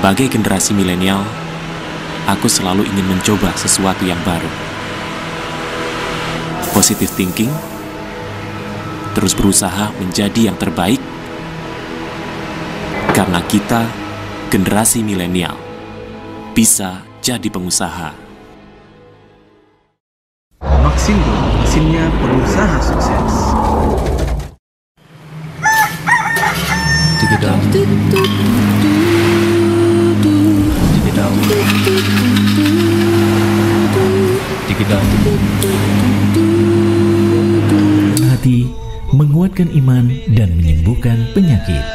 Sebagai generasi milenial, aku selalu ingin mencoba sesuatu yang baru. Positive thinking, terus berusaha menjadi yang terbaik, karena kita, generasi milenial, bisa jadi pengusaha. Vaksin mesinnya pengusaha sukses. Tidak. Hati menguatkan iman dan menyembuhkan penyakit. Kini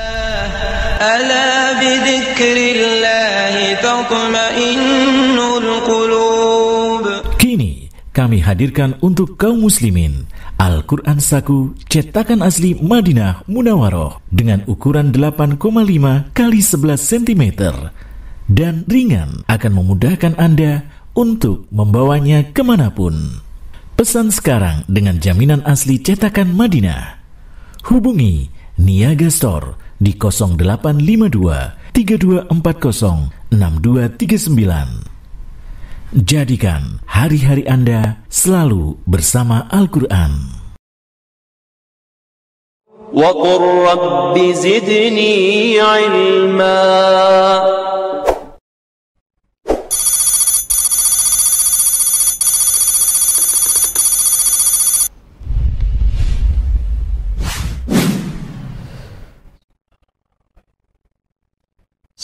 kami hadirkan untuk kaum muslimin Al-Quran Saku cetakan asli Madinah Munawaroh dengan ukuran 8,5 kali 11 cm dan ringan akan memudahkan Anda untuk membawanya kemanapun. Pesan sekarang dengan jaminan asli cetakan Madinah. Hubungi Niaga Store di 0852 3240 6239. Jadikan hari-hari Anda selalu bersama Al-Quran. وَقُلْ رَبِّ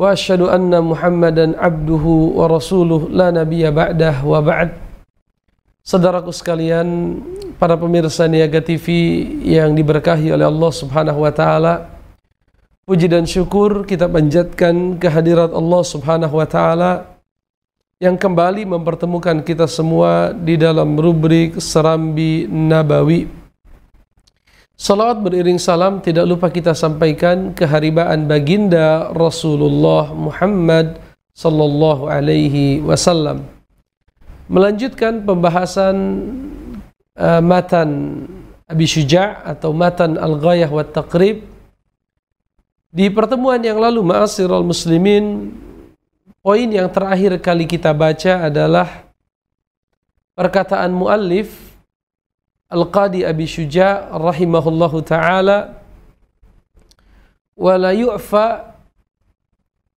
واشهد ان محمدا عبده ورسوله la nabiyya ba'dah wa ba'd Saudaraku sekalian, para pemirsa Niaga TV yang diberkahi oleh Allah Subhanahu wa taala. Puji dan syukur kita panjatkan kehadirat Allah Subhanahu wa taala yang kembali mempertemukan kita semua di dalam rubrik Serambi Nabawi. Salawat beriring salam tidak lupa kita sampaikan keharibaan baginda Rasulullah Muhammad sallallahu alaihi wasallam. Melanjutkan pembahasan uh, matan Abi Syuja' atau matan Al-Ghayah wa Taqrib. Di pertemuan yang lalu ma'asirul muslimin poin yang terakhir kali kita baca adalah perkataan muallif Al-Qadi Abi Syuja rahimahullahu taala wa la yu'fa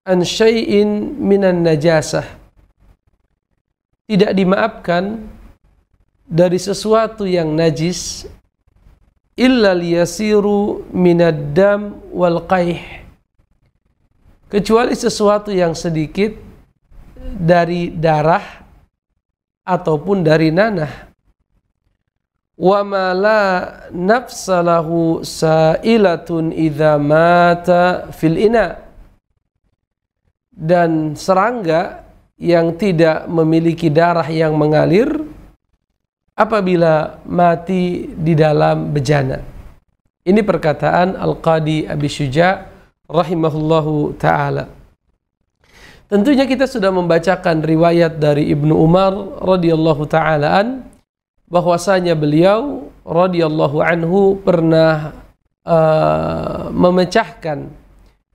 an syai'in minan najasah tidak dimaafkan dari sesuatu yang najis illa liyasiru minad dam wal qaih kecuali sesuatu yang sedikit dari darah ataupun dari nanah wa ma la nafsalahu sa'ilatun idza mata fil ina dan serangga yang tidak memiliki darah yang mengalir apabila mati di dalam bejana ini perkataan Al-Qadi Abi Syuja rahimahullahu taala tentunya kita sudah membacakan riwayat dari Ibnu Umar radhiyallahu taalaan bahwasanya beliau radhiyallahu anhu pernah uh, memecahkan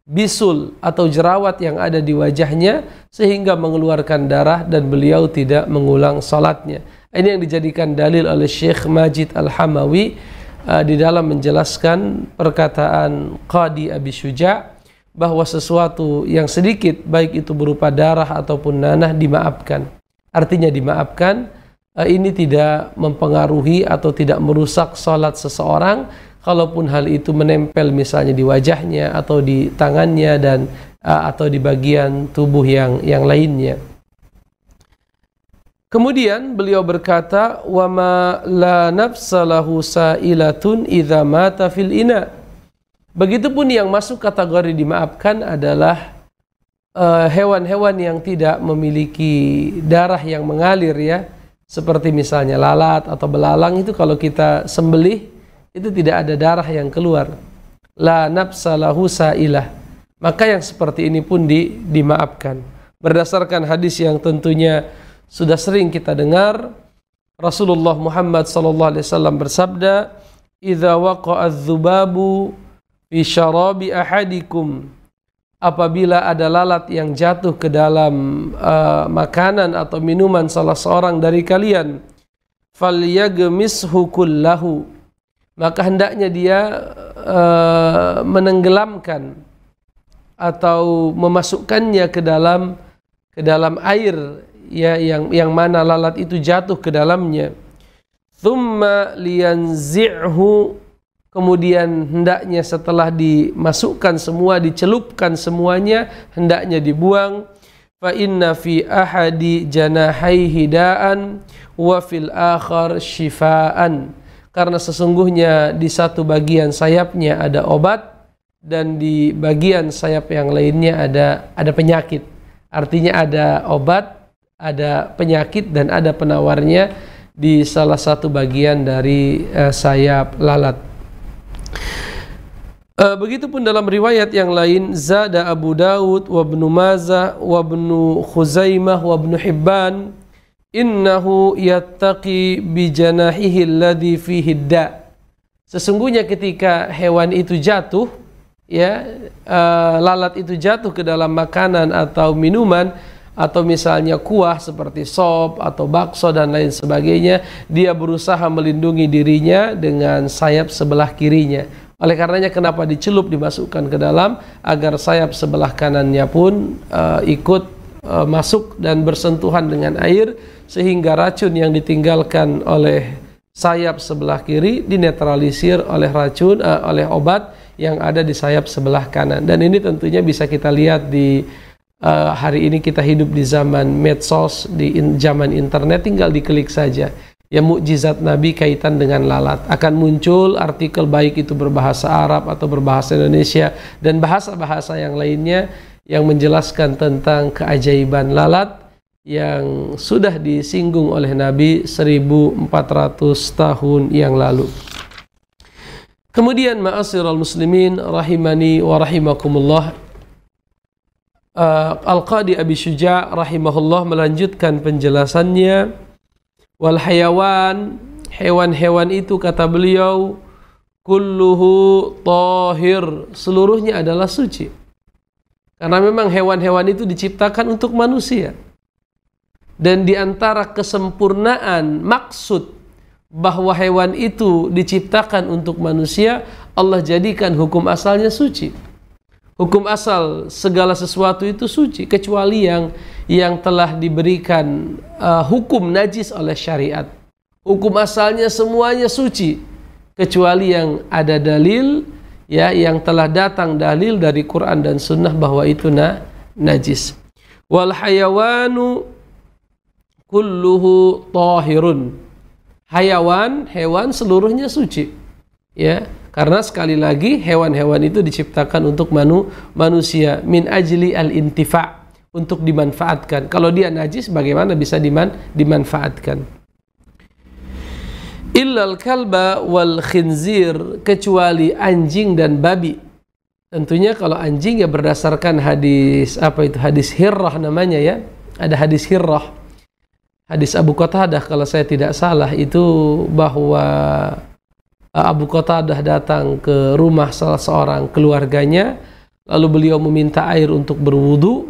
bisul atau jerawat yang ada di wajahnya sehingga mengeluarkan darah dan beliau tidak mengulang salatnya. Ini yang dijadikan dalil oleh Syekh Majid Al-Hamawi uh, di dalam menjelaskan perkataan Qadi Abi Syuja bahwa sesuatu yang sedikit baik itu berupa darah ataupun nanah dimaafkan. Artinya dimaafkan Eh, ini tidak mempengaruhi atau tidak merusak sholat seseorang kalaupun hal itu menempel misalnya di wajahnya atau di tangannya dan eh, atau di bagian tubuh yang yang lainnya. Kemudian beliau berkata, "Wa ma la nafsalahu sa'ilatun idza mata fil ina." Begitupun yang masuk kategori dimaafkan adalah eh, hewan-hewan uh, yang tidak memiliki darah yang mengalir ya seperti misalnya lalat atau belalang itu kalau kita sembelih itu tidak ada darah yang keluar. La nafsalahu sa'ilah. Maka yang seperti ini pun di, dimaafkan. Berdasarkan hadis yang tentunya sudah sering kita dengar, Rasulullah Muhammad sallallahu alaihi wasallam bersabda, "Idza waqa'a dzubabu fi syarabi ahadikum apabila ada lalat yang jatuh ke dalam uh, makanan atau minuman salah seorang dari kalian falyagmishu kullahu maka hendaknya dia uh, menenggelamkan atau memasukkannya ke dalam ke dalam air ya yang yang mana lalat itu jatuh ke dalamnya thumma liyanzi'hu kemudian hendaknya setelah dimasukkan semua dicelupkan semuanya hendaknya dibuang fa inna fi ahadi janahai hidaan wa fil akhar shifaan karena sesungguhnya di satu bagian sayapnya ada obat dan di bagian sayap yang lainnya ada ada penyakit artinya ada obat ada penyakit dan ada penawarnya di salah satu bagian dari uh, sayap lalat Uh, Begitupun dalam riwayat yang lain Zada Abu Dawud wa Ibnu Mazah wa Ibnu Khuzaimah wa Ibnu Hibban innahu yattaqi bi janahihi alladhi fihi da Sesungguhnya ketika hewan itu jatuh ya uh, lalat itu jatuh ke dalam makanan atau minuman atau misalnya kuah seperti sop atau bakso dan lain sebagainya, dia berusaha melindungi dirinya dengan sayap sebelah kirinya. Oleh karenanya kenapa dicelup dimasukkan ke dalam agar sayap sebelah kanannya pun uh, ikut uh, masuk dan bersentuhan dengan air sehingga racun yang ditinggalkan oleh sayap sebelah kiri dinetralisir oleh racun uh, oleh obat yang ada di sayap sebelah kanan. Dan ini tentunya bisa kita lihat di uh, hari ini kita hidup di zaman medsos, di in, zaman internet tinggal diklik saja. Ya mukjizat Nabi kaitan dengan lalat akan muncul artikel baik itu berbahasa Arab atau berbahasa Indonesia dan bahasa-bahasa yang lainnya yang menjelaskan tentang keajaiban lalat yang sudah disinggung oleh Nabi 1400 tahun yang lalu. Kemudian ma'asirul muslimin rahimani wa rahimakumullah uh, Al-Qadi Abi Syuja rahimahullah melanjutkan penjelasannya wal hayawan hewan-hewan itu kata beliau kulluhu tahir seluruhnya adalah suci karena memang hewan-hewan itu diciptakan untuk manusia dan diantara kesempurnaan maksud bahwa hewan itu diciptakan untuk manusia Allah jadikan hukum asalnya suci Hukum asal segala sesuatu itu suci kecuali yang yang telah diberikan uh, hukum najis oleh syariat. Hukum asalnya semuanya suci kecuali yang ada dalil ya yang telah datang dalil dari Quran dan Sunnah bahwa itu na najis. Wal hayawanu kulluhu tahirun. Hayawan, hewan seluruhnya suci. Ya. Karena sekali lagi hewan-hewan itu diciptakan untuk manu manusia min ajli al-intifa untuk dimanfaatkan. Kalau dia najis bagaimana bisa diman dimanfaatkan? Illal kalba wal khinzir kecuali anjing dan babi. Tentunya kalau anjing ya berdasarkan hadis apa itu hadis hirrah namanya ya. Ada hadis hirrah. Hadis Abu Qatadah kalau saya tidak salah itu bahwa Eh, Abu Qatadah datang ke rumah salah seorang keluarganya, lalu beliau meminta air untuk berwudu,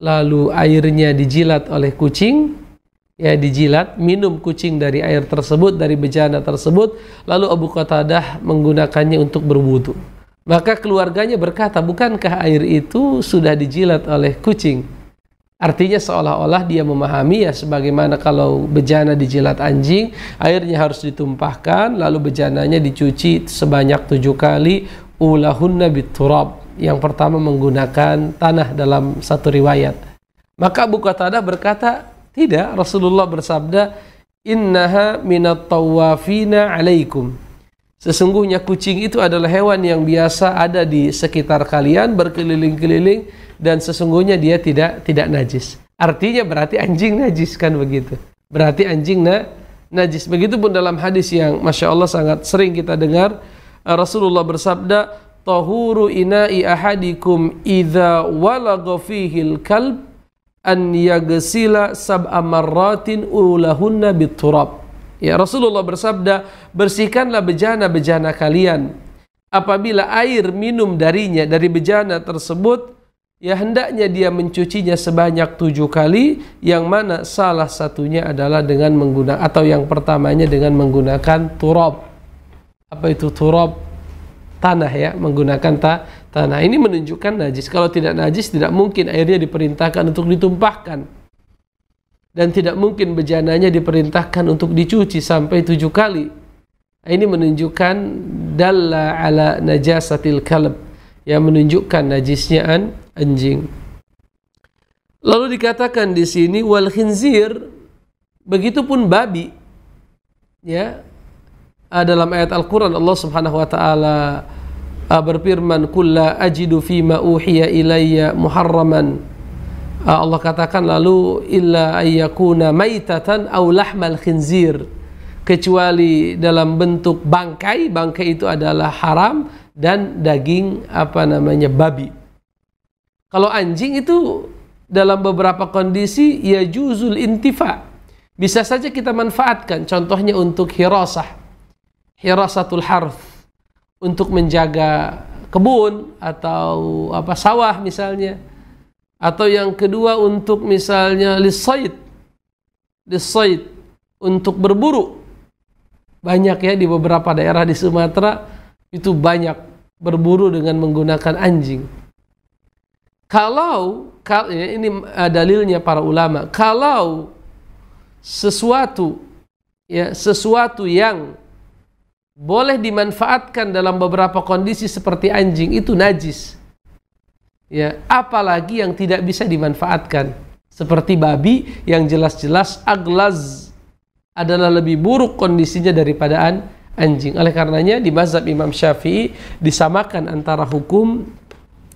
lalu airnya dijilat oleh kucing, ya dijilat, minum kucing dari air tersebut, dari bejana tersebut, lalu Abu Qatadah menggunakannya untuk berwudu. Maka keluarganya berkata, bukankah air itu sudah dijilat oleh kucing? Artinya seolah-olah dia memahami ya sebagaimana kalau bejana dijilat anjing, airnya harus ditumpahkan, lalu bejananya dicuci sebanyak tujuh kali, ulahunna biturab. Yang pertama menggunakan tanah dalam satu riwayat. Maka Abu Qatadah berkata, tidak, Rasulullah bersabda, innaha minat tawafina alaikum Sesungguhnya kucing itu adalah hewan yang biasa ada di sekitar kalian berkeliling-keliling dan sesungguhnya dia tidak tidak najis. Artinya berarti anjing najis kan begitu. Berarti anjing na, najis. Begitupun dalam hadis yang masya Allah sangat sering kita dengar Rasulullah bersabda, "Tahuru ina'i ahadikum idza walagha fihil kalb an yagsila sab'a marratin ulahunna biturab." Ya Rasulullah bersabda, bersihkanlah bejana-bejana kalian. Apabila air minum darinya dari bejana tersebut, ya hendaknya dia mencucinya sebanyak tujuh kali, yang mana salah satunya adalah dengan menggunakan atau yang pertamanya dengan menggunakan turab. Apa itu turab? Tanah ya, menggunakan ta tanah. Ini menunjukkan najis. Kalau tidak najis, tidak mungkin airnya diperintahkan untuk ditumpahkan dan tidak mungkin bejananya diperintahkan untuk dicuci sampai tujuh kali. Ini menunjukkan dalla ala najasatil kalb yang menunjukkan najisnya an anjing. Lalu dikatakan di sini wal khinzir begitu pun babi ya ah, dalam ayat Al-Qur'an Allah Subhanahu wa taala ah, berfirman kulla ajidu ma uhiya ilayya muharraman Ah, Allah katakan lalu illa ayyakuna maitatan aw lahmal khinzir kecuali dalam bentuk bangkai bangkai itu adalah haram dan daging apa namanya babi kalau anjing itu dalam beberapa kondisi ya juzul intifa bisa saja kita manfaatkan contohnya untuk hirasah hirasatul harf untuk menjaga kebun atau apa sawah misalnya atau yang kedua untuk misalnya lisaid lisaid untuk berburu banyak ya di beberapa daerah di Sumatera itu banyak berburu dengan menggunakan anjing kalau ya, ini eh, dalilnya para ulama kalau sesuatu ya sesuatu yang boleh dimanfaatkan dalam beberapa kondisi seperti anjing itu najis ya apalagi yang tidak bisa dimanfaatkan seperti babi yang jelas-jelas aglaz adalah lebih buruk kondisinya daripada an anjing oleh karenanya di mazhab Imam Syafi'i disamakan antara hukum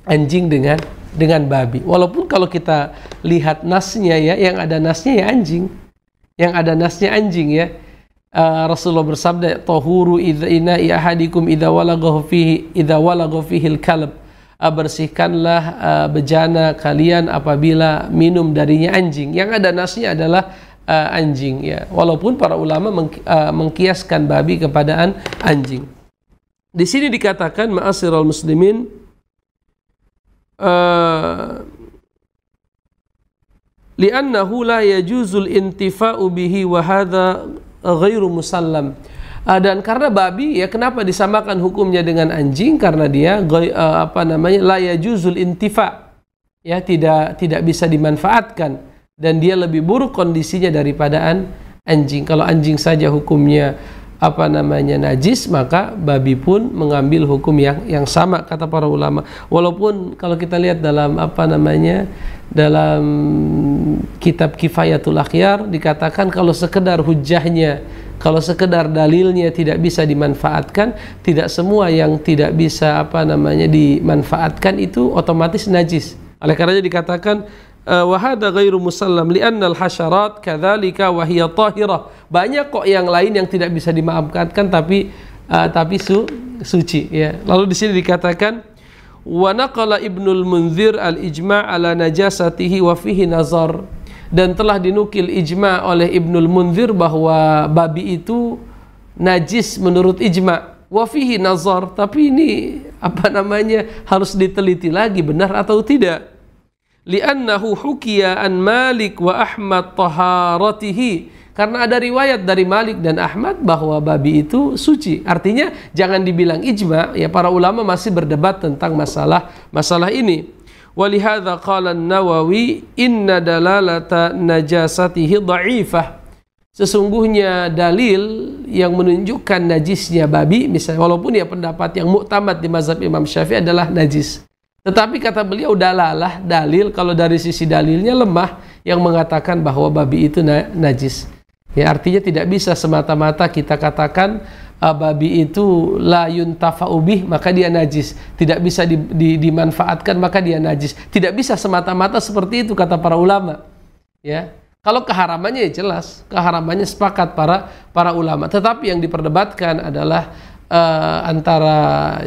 anjing dengan dengan babi walaupun kalau kita lihat nasnya ya yang ada nasnya ya anjing yang ada nasnya anjing ya uh, Rasulullah bersabda tahuru idza ina ahadikum idza walagha fihi idza walagha al-kalb Ah, bersihkanlah uh, bejana kalian apabila minum darinya anjing yang ada nasnya adalah uh, anjing ya walaupun para ulama meng, uh, mengkiaskan babi kepada anjing di sini dikatakan maasirul muslimin uh, li'annahu la yajuzul intifa'u bihi wa hadha ghairu musallam Ah, dan karena babi ya kenapa disamakan hukumnya dengan anjing karena dia uh, apa namanya juzul intifa ya tidak tidak bisa dimanfaatkan dan dia lebih buruk kondisinya daripada anjing kalau anjing saja hukumnya apa namanya najis maka babi pun mengambil hukum yang yang sama kata para ulama walaupun kalau kita lihat dalam apa namanya dalam kitab kifayatul akhyar dikatakan kalau sekedar hujahnya kalau sekedar dalilnya tidak bisa dimanfaatkan, tidak semua yang tidak bisa apa namanya dimanfaatkan itu otomatis najis. Oleh karenanya dikatakan Eh, wahada ghairu musallam li'anna al-hasyarat kadzalika wa hiya tahirah. Banyak kok yang lain yang tidak bisa dimaafkan tapi uh, tapi su suci ya. Lalu di sini dikatakan wa naqala Ibnul Munzir al-ijma' ala najasatihi wa fihi nazar. Dan telah dinukil ijma' oleh Ibnul Munzir bahwa babi itu najis menurut ijma' wafihi nazar tapi ini apa namanya harus diteliti lagi benar atau tidak li'annahu hukiya an Malik wa Ahmad taharatihi karena ada riwayat dari Malik dan Ahmad bahwa babi itu suci. Artinya jangan dibilang ijma, ya para ulama masih berdebat tentang masalah masalah ini. Walihada qala nawawi inna dalalata najasatihi daifah Sesungguhnya dalil yang menunjukkan najisnya babi misalnya walaupun ya pendapat yang muktamad di mazhab Imam Syafi'i adalah najis. Tetapi kata beliau dalalah dalil kalau dari sisi dalilnya lemah yang mengatakan bahwa babi itu na najis. Ya artinya tidak bisa semata-mata kita katakan uh, babi itu layun tafaubih maka dia najis, tidak bisa di, di, dimanfaatkan maka dia najis. Tidak bisa semata-mata seperti itu kata para ulama. Ya. Kalau keharamannya ya jelas, keharamannya sepakat para para ulama. Tetapi yang diperdebatkan adalah uh, antara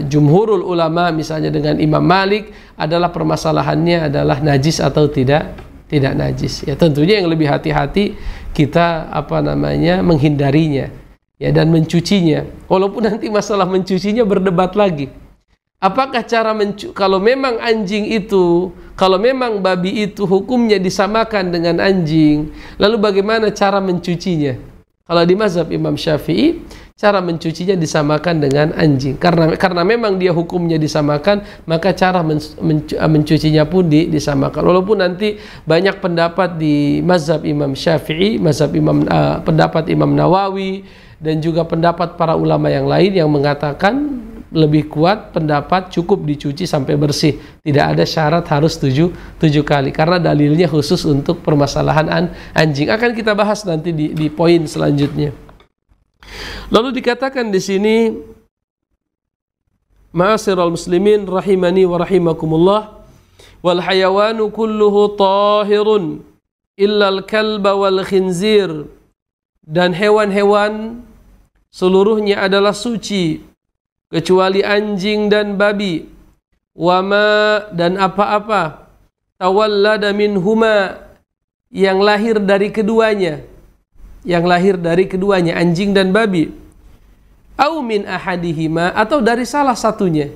jumhurul ulama misalnya dengan Imam Malik adalah permasalahannya adalah najis atau tidak tidak najis ya tentunya yang lebih hati-hati kita apa namanya menghindarinya ya dan mencucinya walaupun nanti masalah mencucinya berdebat lagi apakah cara mencu kalau memang anjing itu kalau memang babi itu hukumnya disamakan dengan anjing lalu bagaimana cara mencucinya kalau di mazhab Imam Syafi'i cara mencucinya disamakan dengan anjing karena karena memang dia hukumnya disamakan maka cara men, eh, mencucinya pun di, disamakan walaupun nanti banyak pendapat di mazhab Imam Syafi'i mazhab Imam uh, pendapat Imam Nawawi dan juga pendapat para ulama yang lain yang mengatakan lebih kuat pendapat cukup dicuci sampai bersih tidak ada syarat harus tujuh, tujuh kali karena dalilnya khusus untuk permasalahan an, anjing akan kita bahas nanti di, di poin selanjutnya Lalu dikatakan di sini Ma'asyiral muslimin rahimani wa rahimakumullah wal hayawanu kulluhu tahirun illa al kalba wal khinzir dan hewan-hewan seluruhnya adalah suci kecuali anjing dan babi wama dan apa-apa tawallada huma yang lahir dari keduanya yang lahir dari keduanya anjing dan babi au min ahadihima atau dari salah satunya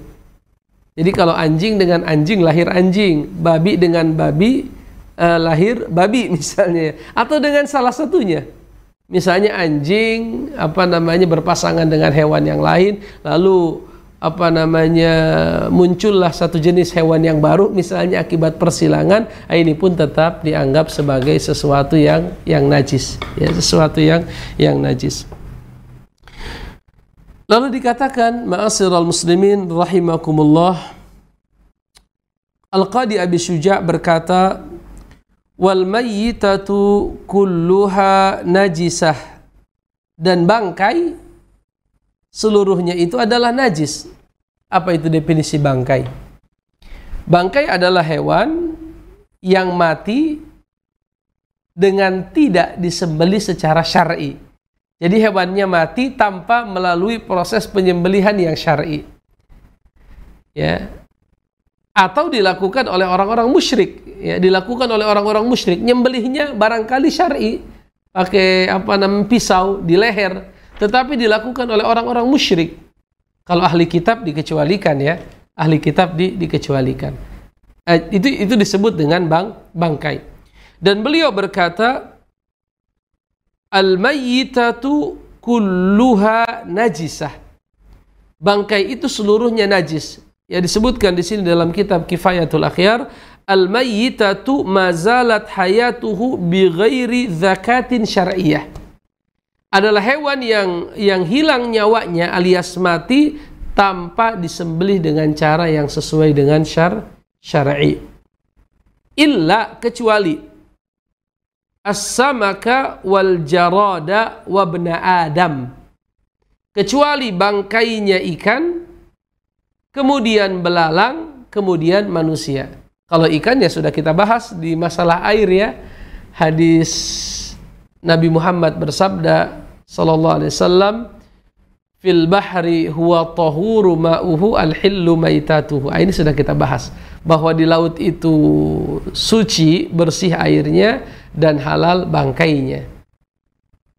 jadi kalau anjing dengan anjing lahir anjing babi dengan babi eh, lahir babi misalnya atau dengan salah satunya misalnya anjing apa namanya berpasangan dengan hewan yang lain lalu apa namanya muncullah satu jenis hewan yang baru misalnya akibat persilangan ah, ini pun tetap dianggap sebagai sesuatu yang yang najis ya sesuatu yang yang najis lalu dikatakan ma'asyiral muslimin rahimakumullah Al-Qadi Abi Syuja berkata wal mayyitatu kulluha najisah dan bangkai seluruhnya itu adalah najis. Apa itu definisi bangkai? Bangkai adalah hewan yang mati dengan tidak disembeli secara syar'i. Jadi hewannya mati tanpa melalui proses penyembelihan yang syar'i. Ya. Atau dilakukan oleh orang-orang musyrik, ya, dilakukan oleh orang-orang musyrik. Nyembelihnya barangkali syar'i pakai apa namanya pisau di leher tetapi dilakukan oleh orang-orang musyrik. Kalau ahli kitab dikecualikan ya, ahli kitab di, dikecualikan. Eh, itu itu disebut dengan bang bangkai. Dan beliau berkata, al-mayyitatu kulluha najisah. Bangkai itu seluruhnya najis. Ya disebutkan di sini dalam kitab Kifayatul Akhyar, al-mayyitatu mazalat hayatuhu bi zakatin syar'iyyah adalah hewan yang yang hilang nyawanya alias mati tanpa disembelih dengan cara yang sesuai dengan syar syar'i. Illa kecuali as-samaka wal jarada wa bna adam. Kecuali bangkainya ikan, kemudian belalang, kemudian manusia. Kalau ikan ya sudah kita bahas di masalah air ya. Hadis Nabi Muhammad bersabda sallallahu alaihi wasallam fil bahri huwa tahuru ma'uhu al hillu maitatuhu. Ah, ini sudah kita bahas bahwa di laut itu suci, bersih airnya dan halal bangkainya.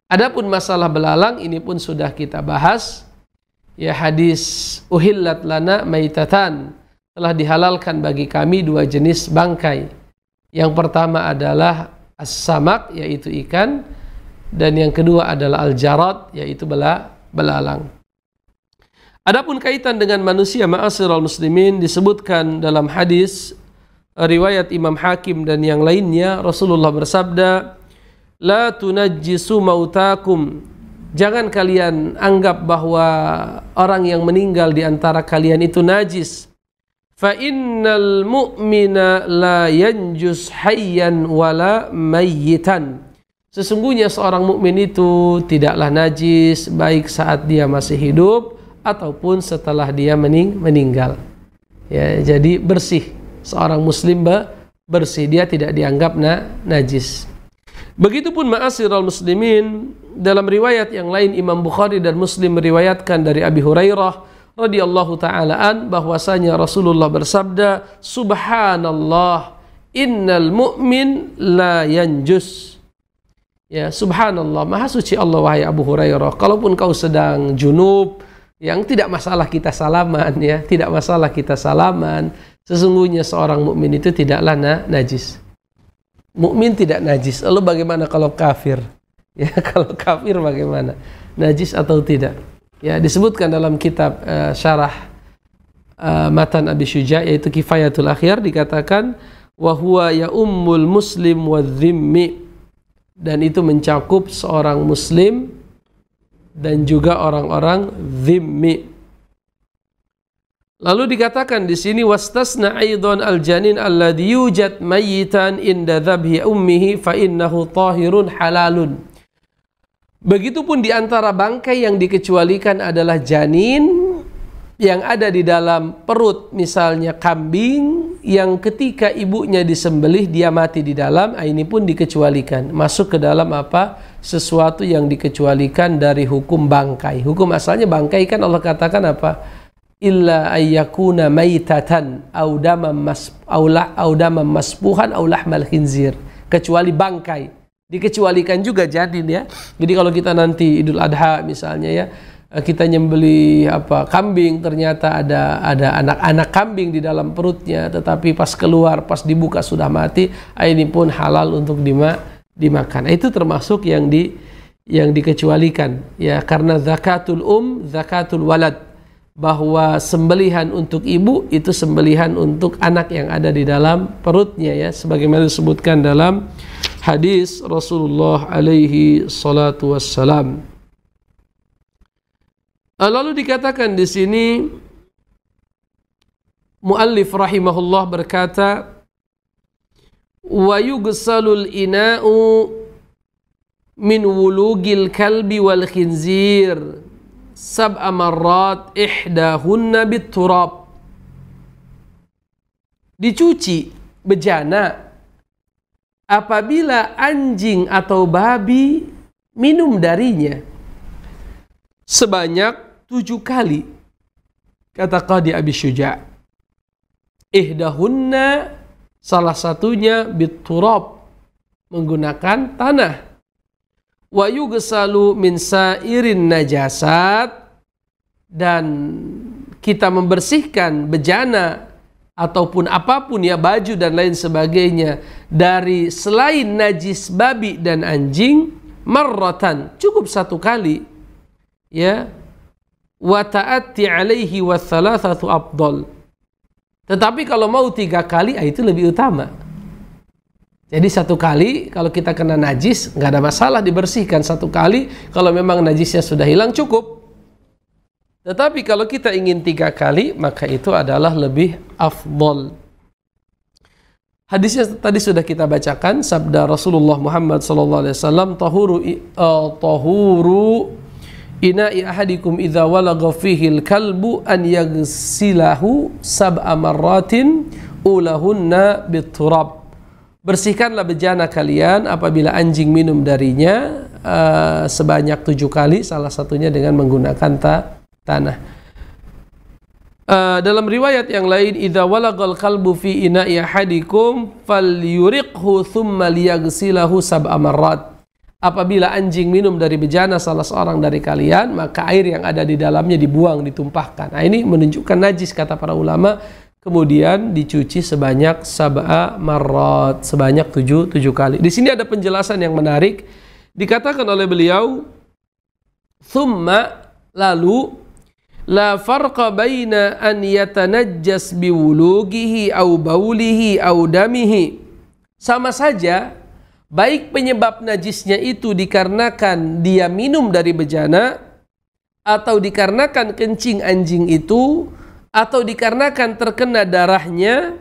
Adapun masalah belalang ini pun sudah kita bahas ya hadis uhillat lana maitatan telah dihalalkan bagi kami dua jenis bangkai. Yang pertama adalah as-samak yaitu ikan dan yang kedua adalah al-jarad yaitu bela belalang. Adapun kaitan dengan manusia al muslimin disebutkan dalam hadis eh, riwayat Imam Hakim dan yang lainnya Rasulullah bersabda la tunajjisu mautakum jangan kalian anggap bahwa orang yang meninggal di antara kalian itu najis fa innal mu'mina la yanjus hayyan wala mayyitan sesungguhnya seorang mukmin itu tidaklah najis baik saat dia masih hidup ataupun setelah dia mening meninggal ya jadi bersih seorang muslim bersih dia tidak dianggap na najis begitupun ma'asyiral muslimin dalam riwayat yang lain Imam Bukhari dan Muslim meriwayatkan dari Abi Hurairah radhiyallahu an bahwasanya Rasulullah bersabda subhanallah innal mu'min la yanjus ya subhanallah maha suci Allah wahai Abu Hurairah kalaupun kau sedang junub yang tidak masalah kita salaman ya tidak masalah kita salaman sesungguhnya seorang mukmin itu tidaklah na najis mukmin tidak najis lalu bagaimana kalau kafir ya kalau kafir bagaimana najis atau tidak ya disebutkan dalam kitab uh, syarah uh, matan Abi Syuja yaitu Kifayatul Akhir dikatakan wa huwa ya ummul muslim wa dhimmi dan itu mencakup seorang muslim dan juga orang-orang dhimmi Lalu dikatakan di sini wastasna aidon al-janin alladhi yujad mayyitan inda dhabhi ummihi fa innahu tahirun halalun Begitupun di antara bangkai yang dikecualikan adalah janin yang ada di dalam perut misalnya kambing yang ketika ibunya disembelih dia mati di dalam ah, ini pun dikecualikan masuk ke dalam apa sesuatu yang dikecualikan dari hukum bangkai hukum asalnya bangkai kan Allah katakan apa illa ayyakuna maitatan au damam mas au la au damam masbuhan au lahmal kecuali bangkai dikecualikan juga janin ya. Jadi kalau kita nanti Idul Adha misalnya ya, eh, kita nyembeli apa kambing ternyata ada ada anak-anak kambing di dalam perutnya tetapi pas keluar pas dibuka sudah mati ah, ini pun halal untuk dima, dimakan nah, itu termasuk yang di yang dikecualikan ya karena zakatul um zakatul walad bahwa sembelihan untuk ibu itu sembelihan untuk anak yang ada di dalam perutnya ya sebagaimana disebutkan dalam hadis Rasulullah alaihi salatu wassalam. Lalu dikatakan di sini muallif rahimahullah berkata wa yughsalul ina'u min wulugil kalbi wal khinzir sab'a marrat ihdahunna bit turab dicuci bejana apabila anjing atau babi minum darinya sebanyak tujuh kali. Kata Qadi Abi Syuja. Ihdahunna salah satunya biturab menggunakan tanah. Wa yugsalu min sairin najasat dan kita membersihkan bejana ataupun apapun ya baju dan lain sebagainya dari selain najis babi dan anjing marratan cukup satu kali ya wa ta'atti alaihi wa thalathatu afdal tetapi kalau mau tiga kali ah, itu lebih utama jadi satu kali kalau kita kena najis nggak ada masalah dibersihkan satu kali kalau memang najisnya sudah hilang cukup tetapi kalau kita ingin tiga kali, maka itu adalah lebih afdol. Hadisnya tadi sudah kita bacakan sabda Rasulullah Muhammad sallallahu alaihi wasallam tahuru uh, tahuru ina'i ahadikum idha walagha fihi kalbu an yagsilahu sab'a marratin ulahunna biturab bersihkanlah bejana kalian apabila anjing minum darinya uh, sebanyak tujuh kali salah satunya dengan menggunakan ta tanah. Uh, dalam riwayat yang lain idza walagal qalbu fi ina'i ahadikum falyuriqhu thumma liyaghsilahu sab'a marrat apabila anjing minum dari bejana salah seorang dari kalian maka air yang ada di dalamnya dibuang ditumpahkan nah ini menunjukkan najis kata para ulama kemudian dicuci sebanyak sab'a marrat sebanyak tujuh tujuh kali di sini ada penjelasan yang menarik dikatakan oleh beliau thumma lalu لا فرق بين أن يتنجس biwulugihi au بوله au دمه sama saja baik penyebab najisnya itu dikarenakan dia minum dari bejana atau dikarenakan kencing anjing itu atau dikarenakan terkena darahnya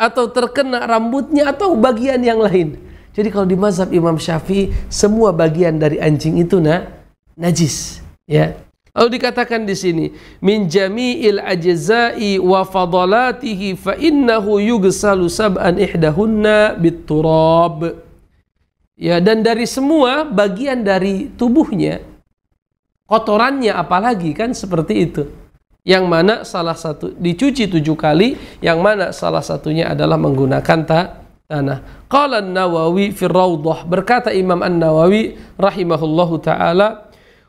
atau terkena rambutnya atau bagian yang lain. Jadi kalau di mazhab Imam Syafi'i semua bagian dari anjing itu nah najis, ya. Lalu dikatakan di sini min jami'il ajza'i wa fadalatihi fa innahu yughsalu sab'an ihdahunna biturab. Ya dan dari semua bagian dari tubuhnya kotorannya apalagi kan seperti itu. Yang mana salah satu dicuci tujuh kali, yang mana salah satunya adalah menggunakan ta tanah. Qala nawawi fi Berkata Imam An-Nawawi rahimahullahu taala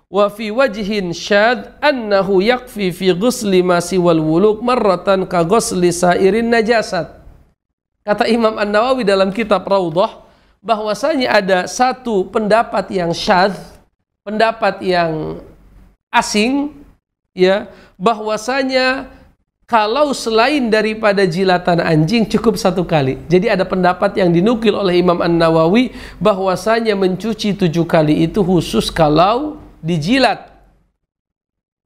wa fi wajhin syad annahu yakfi fi ghusli ma siwal wuluk marratan ka ghusli sairin najasat. Kata Imam An-Nawawi dalam kitab Raudhah bahwasanya ada satu pendapat yang syad, pendapat yang asing ya, bahwasanya kalau selain daripada jilatan anjing cukup satu kali. Jadi ada pendapat yang dinukil oleh Imam An Nawawi bahwasanya mencuci tujuh kali itu khusus kalau dijilat.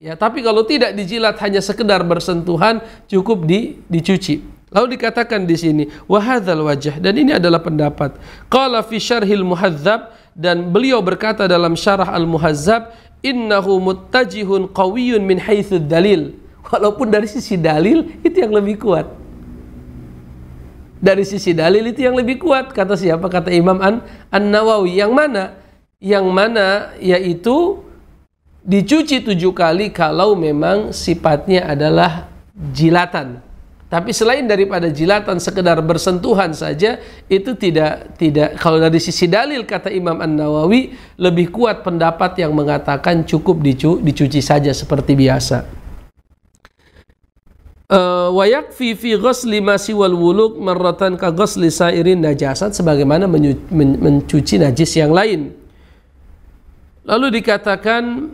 Ya, tapi kalau tidak dijilat hanya sekedar bersentuhan cukup di, dicuci. Lalu dikatakan di sini wahadzal wajah dan ini adalah pendapat. Qala fi syarhil muhadzab dan beliau berkata dalam syarah al muhadzab innahu muttajihun qawiyyun min haitsu dalil. Walaupun dari sisi dalil itu yang lebih kuat. Dari sisi dalil itu yang lebih kuat kata siapa? Kata Imam An-Nawawi. An yang mana? yang mana yaitu dicuci tujuh kali kalau memang sifatnya adalah jilatan. Tapi selain daripada jilatan sekedar bersentuhan saja itu tidak tidak kalau dari sisi dalil kata Imam An Nawawi lebih kuat pendapat yang mengatakan cukup dicu, dicuci saja seperti biasa. Eh, Wayak fi fi ghusli wal wuluk merotan ka ghusli sairin najasat sebagaimana mencuci najis yang lain. Lalu dikatakan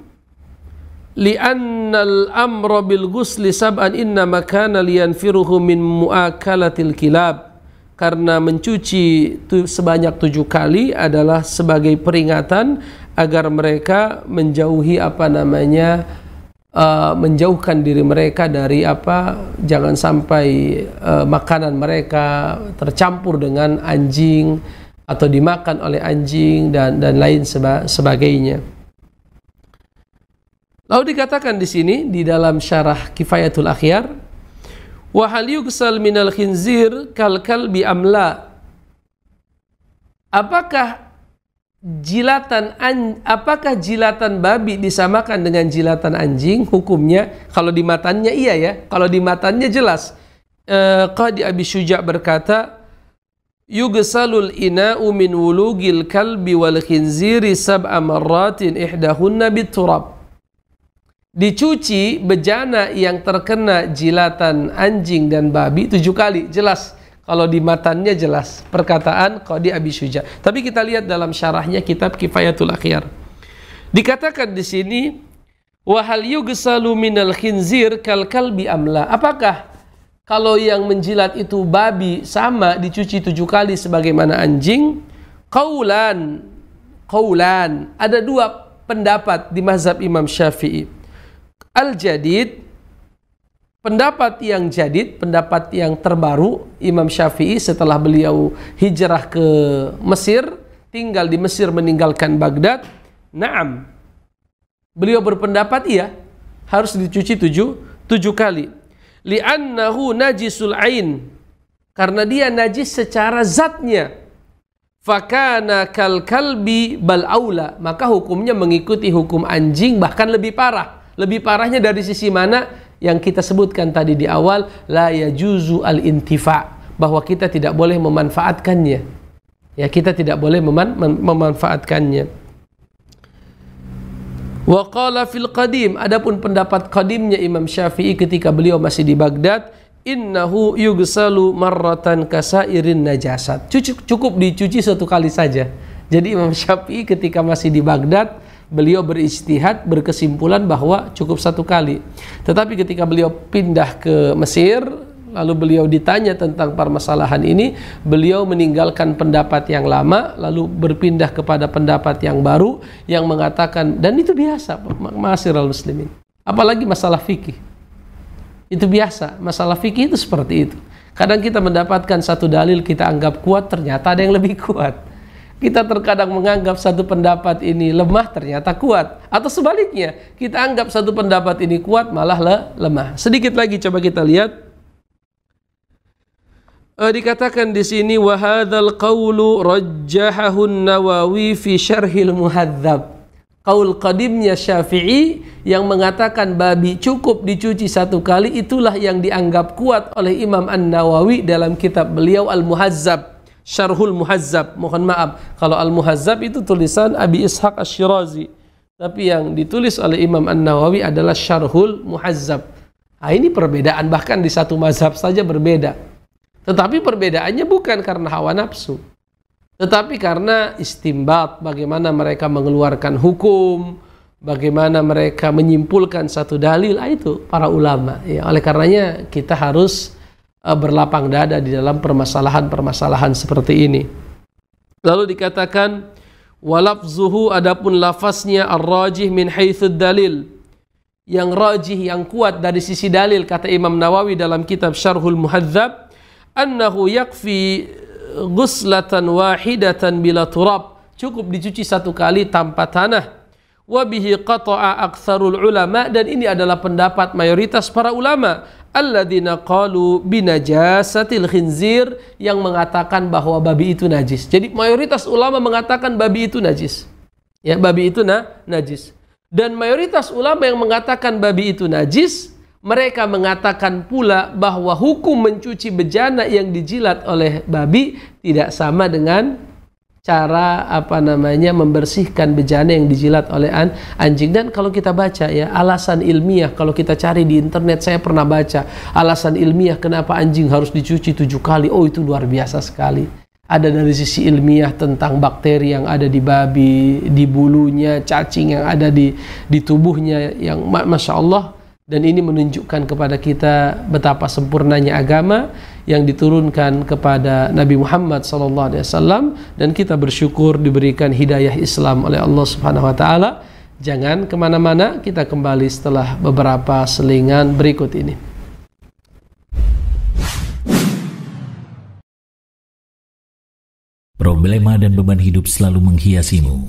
li'annal amra bil ghusli sab'an inna makana liyanfiruhu min muakalatil kilab karena mencuci sebanyak tujuh kali adalah sebagai peringatan agar mereka menjauhi apa namanya uh, menjauhkan diri mereka dari apa jangan sampai uh, makanan mereka tercampur dengan anjing atau dimakan oleh anjing dan dan lain seba, sebagainya. Lalu dikatakan di sini di dalam syarah Kifayatul Akhyar, wa hal yugsal minal khinzir kal kalbi amla. Apakah jilatan an, apakah jilatan babi disamakan dengan jilatan anjing hukumnya kalau di matanya iya ya kalau di matanya jelas eh, Qadi Abi Syuja berkata yugsalul ina'u min wulugil kalbi wal khinziri sab'a marratin ihdahunna biturab dicuci bejana yang terkena jilatan anjing dan babi tujuh kali jelas kalau di matanya jelas perkataan Qadi Abi Syuja tapi kita lihat dalam syarahnya kitab Kifayatul akhir dikatakan di sini wahal yugsalu minal khinzir kal kalbi amla apakah kalau yang menjilat itu babi sama dicuci tujuh kali sebagaimana anjing kaulan kaulan ada dua pendapat di mazhab Imam Syafi'i al jadid pendapat yang jadid pendapat yang terbaru Imam Syafi'i setelah beliau hijrah ke Mesir tinggal di Mesir meninggalkan Baghdad naam beliau berpendapat iya harus dicuci tujuh tujuh kali li'annahu najisul ain karena dia najis secara zatnya fakana kal kalbi bal aula maka hukumnya mengikuti hukum anjing bahkan lebih parah lebih parahnya dari sisi mana yang kita sebutkan tadi di awal la yajuzu al intifa bahwa kita tidak boleh memanfaatkannya ya kita tidak boleh meman memanfaatkannya Wa qala fil qadim, adapun pendapat qadimnya Imam Syafi'i ketika beliau masih di Baghdad, innahu yugsalu marratan kasairin najasat. Cukup, cukup dicuci satu kali saja. Jadi Imam Syafi'i ketika masih di Baghdad, beliau beristihad berkesimpulan bahwa cukup satu kali. Tetapi ketika beliau pindah ke Mesir, Lalu beliau ditanya tentang permasalahan ini, beliau meninggalkan pendapat yang lama lalu berpindah kepada pendapat yang baru yang mengatakan dan itu biasa al muslimin. Apalagi masalah fikih. Itu biasa, masalah fikih itu seperti itu. Kadang kita mendapatkan satu dalil kita anggap kuat, ternyata ada yang lebih kuat. Kita terkadang menganggap satu pendapat ini lemah, ternyata kuat. Atau sebaliknya, kita anggap satu pendapat ini kuat, malah lemah. Sedikit lagi coba kita lihat uh, dikatakan di sini wahadal kaulu rajjahahun Nawawi fi syarhil muhadzab. Kaul qadimnya Syafi'i yang mengatakan babi cukup dicuci satu kali itulah yang dianggap kuat oleh Imam An-Nawawi dalam kitab beliau Al-Muhazzab. Syarhul Muhazzab. Mohon maaf kalau Al-Muhazzab itu tulisan Abi Ishaq ashirazi Tapi yang ditulis oleh Imam An-Nawawi adalah Syarhul Muhazzab. Nah, ini perbedaan bahkan di satu mazhab saja berbeda. Tetapi perbedaannya bukan karena hawa nafsu, tetapi karena istimbat bagaimana mereka mengeluarkan hukum, bagaimana mereka menyimpulkan satu dalil, ah, itu para ulama. Ya, oleh karenanya kita harus eh, berlapang dada di dalam permasalahan-permasalahan seperti ini. Lalu dikatakan walafzuhu adapun lafaznya ar-rajih min haythud dalil yang rajih yang kuat dari sisi dalil kata Imam Nawawi dalam kitab Syarhul Muhadzab annahu yakfi Guslatan wahidatan bila turab cukup dicuci satu kali tanpa tanah wabihi qata'a aktsarul ulama dan ini adalah pendapat mayoritas para ulama alladzina qalu binajasatil khinzir yang mengatakan bahwa babi itu najis jadi mayoritas ulama mengatakan babi itu najis ya babi itu na najis dan mayoritas ulama yang mengatakan babi itu najis mereka mengatakan pula bahwa hukum mencuci bejana yang dijilat oleh babi tidak sama dengan cara apa namanya membersihkan bejana yang dijilat oleh an anjing dan kalau kita baca ya alasan ilmiah kalau kita cari di internet saya pernah baca alasan ilmiah kenapa anjing harus dicuci tujuh kali oh itu luar biasa sekali ada dari sisi ilmiah tentang bakteri yang ada di babi di bulunya cacing yang ada di di tubuhnya yang masya Allah dan ini menunjukkan kepada kita betapa sempurnanya agama yang diturunkan kepada Nabi Muhammad SAW. dan kita bersyukur diberikan hidayah Islam oleh Allah Subhanahu wa taala. Jangan kemana mana kita kembali setelah beberapa selingan berikut ini. Problema dan beban hidup selalu menghiasimu.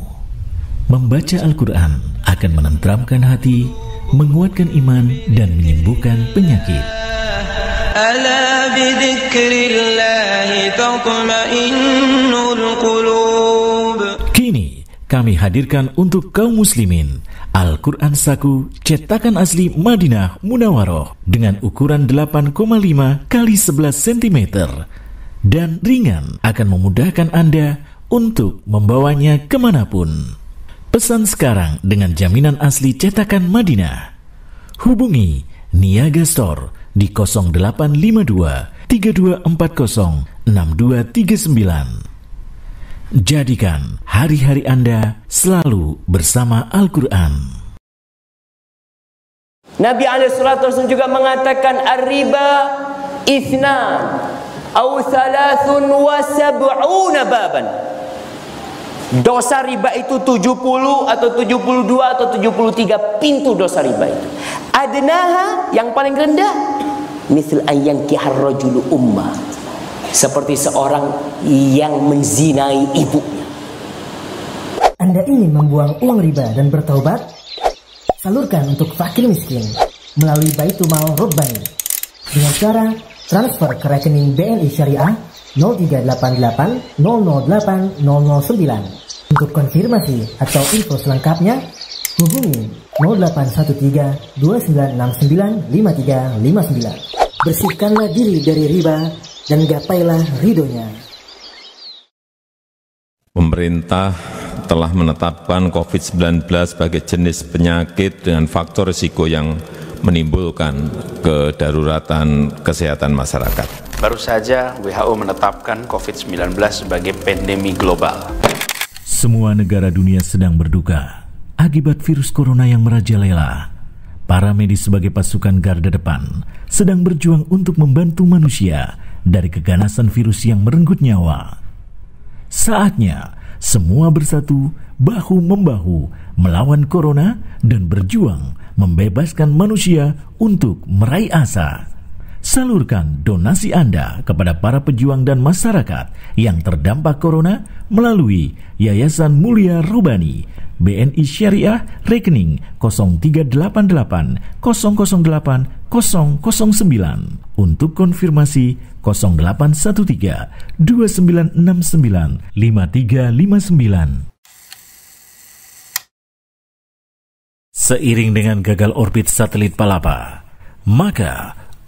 Membaca Al-Qur'an akan menenteramkan hati menguatkan iman dan menyembuhkan penyakit. Kini kami hadirkan untuk kaum muslimin Al-Quran Saku cetakan asli Madinah Munawaroh dengan ukuran 8,5 kali 11 cm dan ringan akan memudahkan Anda untuk membawanya kemanapun. Pesan sekarang dengan jaminan asli cetakan Madinah. Hubungi Niaga Store di 0852 3240 6239. Jadikan hari-hari Anda selalu bersama Al-Quran. Nabi SAW juga mengatakan Ar-riba isna, Au thalathun wa sab'una baban Dosa riba itu 70 atau 72 atau 73 pintu dosa riba itu. Adnaha yang paling rendah misal ayang kihar umma. Seperti seorang yang menzinai ibunya. Anda ingin membuang uang riba dan bertaubat? Salurkan untuk fakir miskin melalui baitumal Mal Robbani dengan cara transfer ke rekening BNI Syariah 0388 008 009 untuk konfirmasi atau info selengkapnya, hubungi 0813 2969 5359. Bersihkanlah diri dari riba dan gapailah ridhonya. Pemerintah telah menetapkan COVID-19 sebagai jenis penyakit dengan faktor risiko yang menimbulkan kedaruratan kesehatan masyarakat. Baru saja WHO menetapkan COVID-19 sebagai pandemi global. Semua negara dunia sedang berduka akibat virus corona yang merajalela. Para medis sebagai pasukan garda depan sedang berjuang untuk membantu manusia dari keganasan virus yang merenggut nyawa. Saatnya semua bersatu bahu membahu melawan corona dan berjuang membebaskan manusia untuk meraih asa. Salurkan donasi Anda kepada para pejuang dan masyarakat yang terdampak corona melalui Yayasan Mulia Robani BNI Syariah rekening 0388 008 009 untuk konfirmasi 0813 2969 5359 Seiring dengan gagal orbit satelit Palapa, maka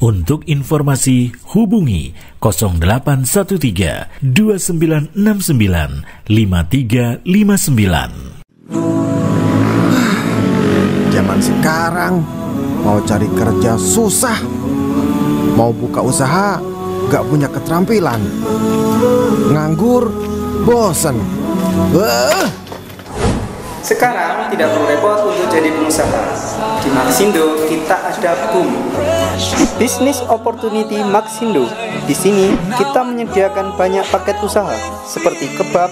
untuk informasi hubungi 0813 2969 5359. Zaman sekarang mau cari kerja susah. Mau buka usaha gak punya keterampilan. Nganggur bosen. Uh. Sekarang tidak perlu repot untuk jadi pengusaha. Di Maxindo kita ada BOOM. Business Opportunity Maxindo. Di sini kita menyediakan banyak paket usaha seperti kebab,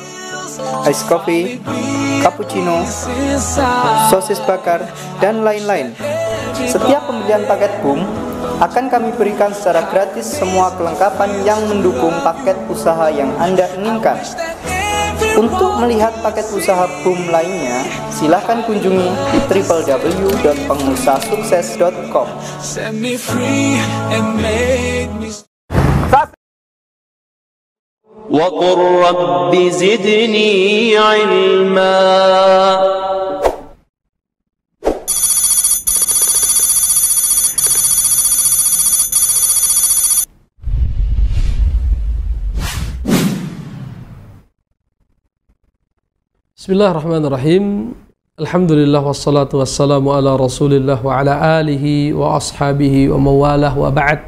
ice coffee, cappuccino, sosis bakar, dan lain-lain. Setiap pembelian paket BOOM akan kami berikan secara gratis semua kelengkapan yang mendukung paket usaha yang Anda inginkan. Untuk melihat paket usaha boom lainnya, silahkan kunjungi di www.pengusahasukses.com. وقل رب Bismillahirrahmanirrahim. Alhamdulillah wassalatu wassalamu ala rasulillah wa ala alihi wa ashabihi wa mawalah wa ba'd.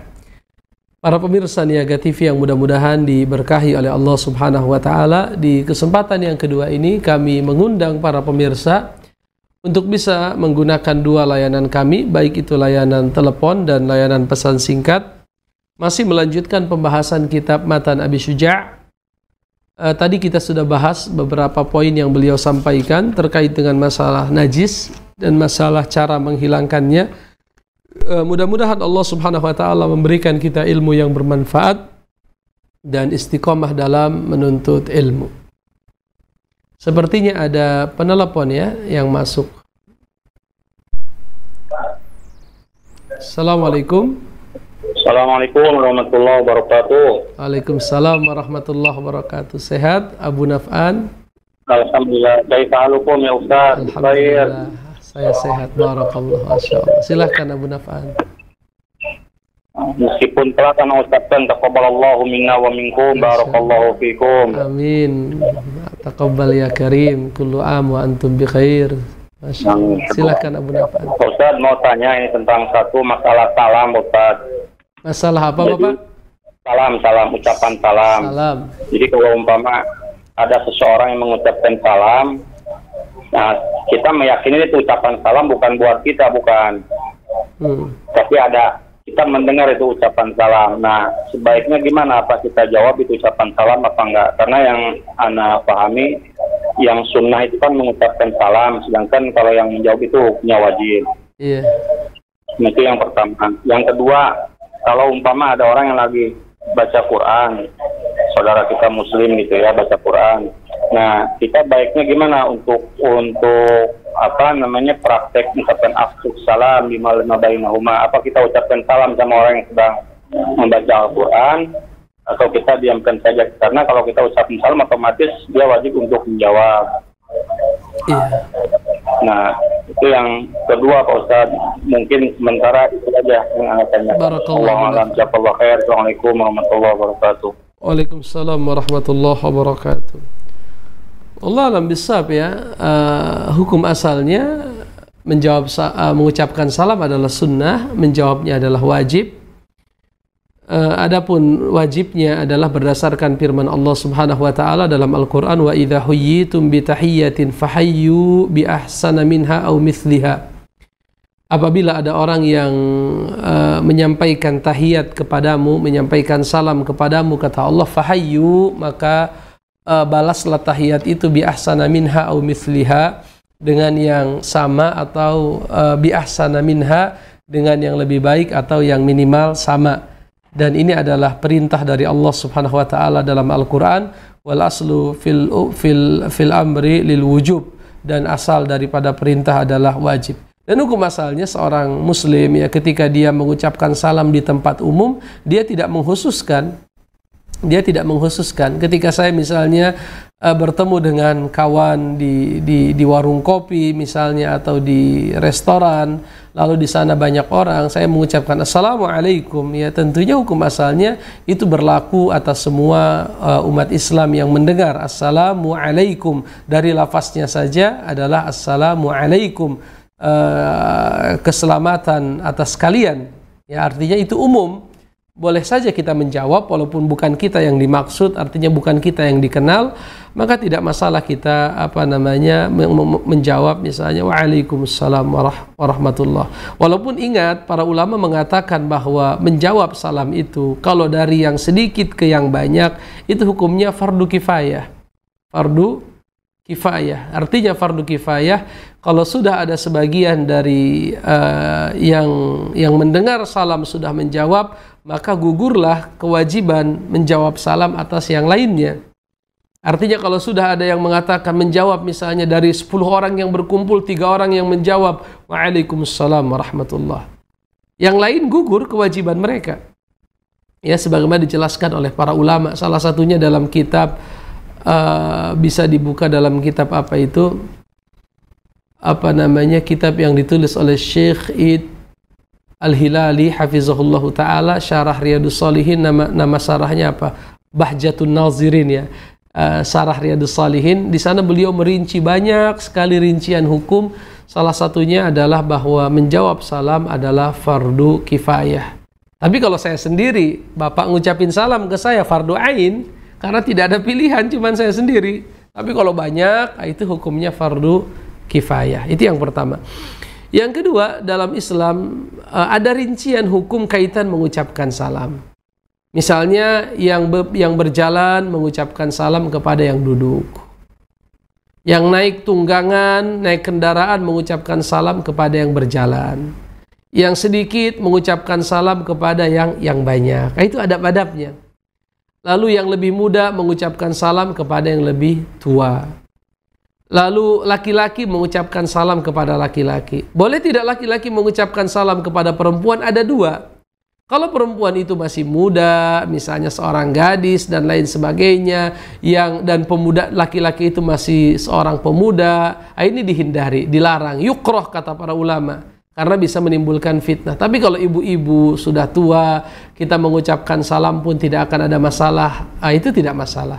Para pemirsa Niaga TV yang mudah-mudahan diberkahi oleh Allah subhanahu wa ta'ala Di kesempatan yang kedua ini kami mengundang para pemirsa Untuk bisa menggunakan dua layanan kami Baik itu layanan telepon dan layanan pesan singkat Masih melanjutkan pembahasan kitab Matan Abi Syuja' uh, tadi kita sudah bahas beberapa poin yang beliau sampaikan terkait dengan masalah najis dan masalah cara menghilangkannya. Uh, Mudah-mudahan Allah Subhanahu wa taala memberikan kita ilmu yang bermanfaat dan istiqomah dalam menuntut ilmu. Sepertinya ada penelpon ya yang masuk. Assalamualaikum. Assalamualaikum warahmatullahi wabarakatuh. Waalaikumsalam warahmatullahi wabarakatuh. Sehat Abu Naf'an? Alhamdulillah. Baik halukum ya Ustaz. Alhamdulillah. Saya sehat. Barakallah. Masya Allah. Silahkan Abu Naf'an. Meskipun telah Ustaz ucapkan taqabalallahu minna wa minkum barakallahu fikum. Amin. Taqabal ya karim kullu am wa antum bi khair. Silahkan Abu Naf'an. Ustaz mau tanya ini tentang satu masalah salam Ustaz Masalah apa Jadi, Bapak? Salam, salam, ucapan salam. Salam. Jadi kalau umpama ada seseorang yang mengucapkan salam, nah kita meyakini itu ucapan salam bukan buat kita, bukan. Hmm. Tapi ada kita mendengar itu ucapan salam. Nah, sebaiknya gimana? Apa kita jawab itu ucapan salam apa enggak? Karena yang anak pahami yang sunnah itu kan mengucapkan salam, sedangkan kalau yang menjawab itu punya wajib. Iya. Yeah. Itu yang pertama. Yang kedua, kalau umpama ada orang yang lagi baca Quran, saudara kita Muslim gitu ya baca Quran. Nah kita baiknya gimana untuk untuk apa namanya praktek ucapkan afsus salam di malam bainahuma apa kita ucapkan salam sama orang yang sedang membaca Al-Quran atau kita diamkan saja karena kalau kita ucapkan salam otomatis dia wajib untuk menjawab. Iya. Nah, itu yang kedua Pak Ustaz. Mungkin sementara itu aja yang akan tanya. Barakallahu Allah khair. Assalamualaikum warahmatullahi wabarakatuh. Waalaikumsalam warahmatullahi wabarakatuh. Allah alam bisab ya, uh, hukum asalnya menjawab uh, mengucapkan salam adalah sunnah, menjawabnya adalah wajib, Uh, adapun wajibnya adalah berdasarkan firman Allah Subhanahu wa taala dalam Al-Qur'an wa idza huyyitum bi tahiyatin fahayyu bi ahsana minha aw mithliha. Apabila ada orang yang uh, menyampaikan tahiyat kepadamu, menyampaikan salam kepadamu kata Allah fahayyu maka uh, balaslah tahiyat itu bi ahsana minha au mithliha dengan yang sama atau uh, bi ahsana minha dengan yang lebih baik atau yang minimal sama dan ini adalah perintah dari Allah Subhanahu wa taala dalam Al-Qur'an wal aslu fil fil fil amri lil wujub dan asal daripada perintah adalah wajib. Dan hukum asalnya seorang muslim ya ketika dia mengucapkan salam di tempat umum, dia tidak menghususkan dia tidak menghususkan ketika saya misalnya uh, bertemu dengan kawan di, di di warung kopi misalnya atau di restoran lalu di sana banyak orang, saya mengucapkan assalamualaikum. Ya tentunya hukum asalnya itu berlaku atas semua uh, umat Islam yang mendengar assalamualaikum dari lafaznya saja adalah assalamualaikum uh, keselamatan atas kalian. Ya artinya itu umum boleh saja kita menjawab walaupun bukan kita yang dimaksud artinya bukan kita yang dikenal maka tidak masalah kita apa namanya menjawab misalnya waalaikumsalam warahmatullah walaupun ingat para ulama mengatakan bahwa menjawab salam itu kalau dari yang sedikit ke yang banyak itu hukumnya fardu kifayah fardu kifayah. Artinya fardu kifayah kalau sudah ada sebagian dari uh, yang yang mendengar salam sudah menjawab, maka gugurlah kewajiban menjawab salam atas yang lainnya. Artinya kalau sudah ada yang mengatakan menjawab misalnya dari 10 orang yang berkumpul, tiga orang yang menjawab, Waalaikumsalam warahmatullah. Yang lain gugur kewajiban mereka. Ya sebagaimana dijelaskan oleh para ulama salah satunya dalam kitab Eh, bisa dibuka dalam kitab apa itu apa namanya kitab yang ditulis oleh Syekh Id Al-Hilali hafizahullah taala syarah Riyadus Salihin nama nama syarahnya apa Bahjatun Nazirin ya uh, syarah Riyadus Salihin di sana beliau merinci banyak sekali rincian hukum salah satunya adalah bahwa menjawab salam adalah fardu kifayah tapi kalau saya sendiri bapak ngucapin salam ke saya fardu ain karena tidak ada pilihan cuman saya sendiri tapi kalau banyak ah, itu hukumnya fardu kifayah itu yang pertama yang kedua dalam Islam ah, ada rincian hukum kaitan mengucapkan salam misalnya yang be yang berjalan mengucapkan salam kepada yang duduk yang naik tunggangan naik kendaraan mengucapkan salam kepada yang berjalan yang sedikit mengucapkan salam kepada yang yang banyak nah, itu adab-adabnya Lalu yang lebih muda mengucapkan salam kepada yang lebih tua. Lalu laki-laki mengucapkan salam kepada laki-laki. Boleh tidak laki-laki mengucapkan salam kepada perempuan? Ada dua. Kalau perempuan itu masih muda, misalnya seorang gadis dan lain sebagainya, yang dan pemuda laki-laki itu masih seorang pemuda, ah, ini dihindari, dilarang. Yukroh kata para ulama karena bisa menimbulkan fitnah. Tapi kalau ibu-ibu sudah tua, kita mengucapkan salam pun tidak akan ada masalah. Ah, itu tidak masalah.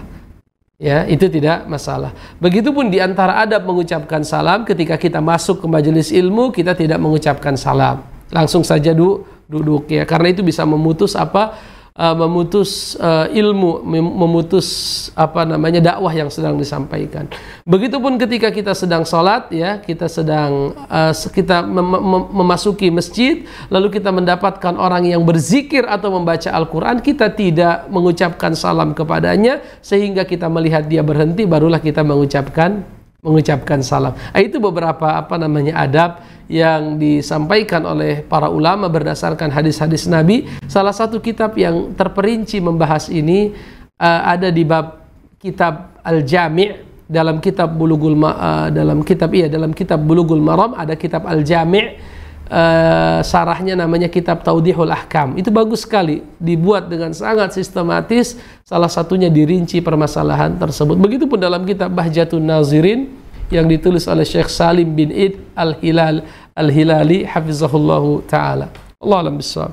Ya, itu tidak masalah. Begitupun di antara adab mengucapkan salam ketika kita masuk ke majelis ilmu, kita tidak mengucapkan salam. Langsung saja du duduk ya, karena itu bisa memutus apa uh, memutus uh, ilmu, memutus apa namanya dakwah yang sedang disampaikan. Begitupun ketika kita sedang sholat, ya kita sedang uh, kita mem mem memasuki masjid, lalu kita mendapatkan orang yang berzikir atau membaca Al-Quran, kita tidak mengucapkan salam kepadanya sehingga kita melihat dia berhenti, barulah kita mengucapkan mengucapkan salam. Nah, itu beberapa apa namanya adab yang disampaikan oleh para ulama berdasarkan hadis-hadis Nabi. Salah satu kitab yang terperinci membahas ini uh, ada di bab kitab Al-Jami' dalam kitab Bulughul Ma, uh, dalam kitab iya dalam kitab Bulughul Maram ada kitab Al-Jami' Eh, sarahnya namanya kitab Taudihul Ahkam. Itu bagus sekali, dibuat dengan sangat sistematis, salah satunya dirinci permasalahan tersebut. Begitupun dalam kitab Bahjatun Nazirin yang ditulis oleh Syekh Salim bin Id Al-Hilal Al-Hilali hafizahullahu taala. Allah alam bisawab.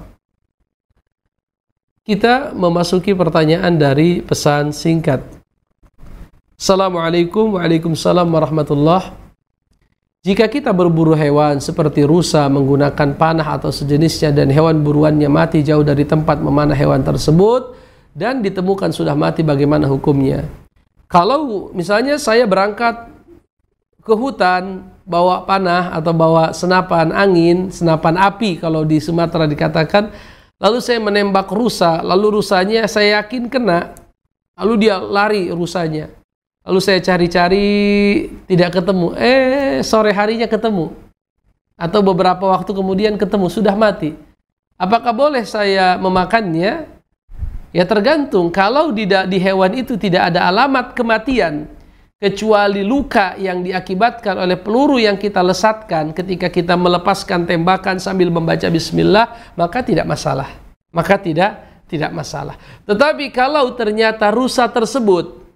Kita memasuki pertanyaan dari pesan singkat. Assalamualaikum warahmatullahi wabarakatuh. Jika kita berburu hewan seperti rusa menggunakan panah atau sejenisnya dan hewan buruannya mati jauh dari tempat memanah hewan tersebut dan ditemukan sudah mati bagaimana hukumnya? Kalau misalnya saya berangkat ke hutan bawa panah atau bawa senapan angin, senapan api kalau di Sumatera dikatakan, lalu saya menembak rusa, lalu rusanya saya yakin kena, lalu dia lari rusanya. Lalu saya cari-cari tidak ketemu. Eh, sore harinya ketemu. Atau beberapa waktu kemudian ketemu, sudah mati. Apakah boleh saya memakannya? Ya tergantung kalau tidak di hewan itu tidak ada alamat kematian kecuali luka yang diakibatkan oleh peluru yang kita lesatkan ketika kita melepaskan tembakan sambil membaca bismillah maka tidak masalah. Maka tidak tidak masalah. Tetapi kalau ternyata rusa tersebut